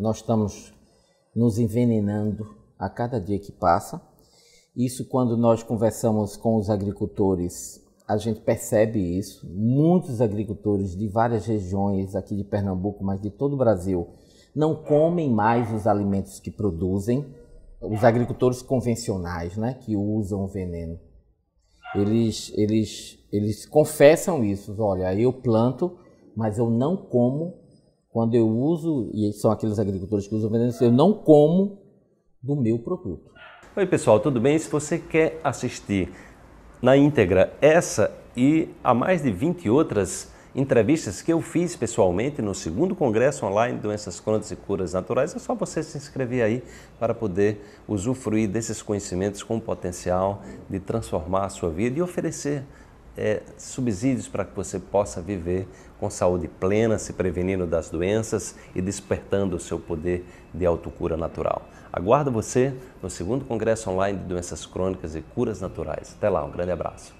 nós estamos nos envenenando a cada dia que passa. Isso, quando nós conversamos com os agricultores, a gente percebe isso. Muitos agricultores de várias regiões aqui de Pernambuco, mas de todo o Brasil, não comem mais os alimentos que produzem, os agricultores convencionais, né, que usam o veneno. Eles, eles, eles confessam isso. Olha, eu planto, mas eu não como quando eu uso, e são aqueles agricultores que usam veneno, eu não como do meu produto. Oi pessoal, tudo bem? Se você quer assistir na íntegra essa e a mais de 20 outras entrevistas que eu fiz pessoalmente no segundo congresso online Doenças Crônicas e Curas Naturais, é só você se inscrever aí para poder usufruir desses conhecimentos com o potencial de transformar a sua vida e oferecer é, subsídios para que você possa viver com saúde plena, se prevenindo das doenças e despertando o seu poder de autocura natural. Aguardo você no segundo congresso online de doenças crônicas e curas naturais. Até lá, um grande abraço.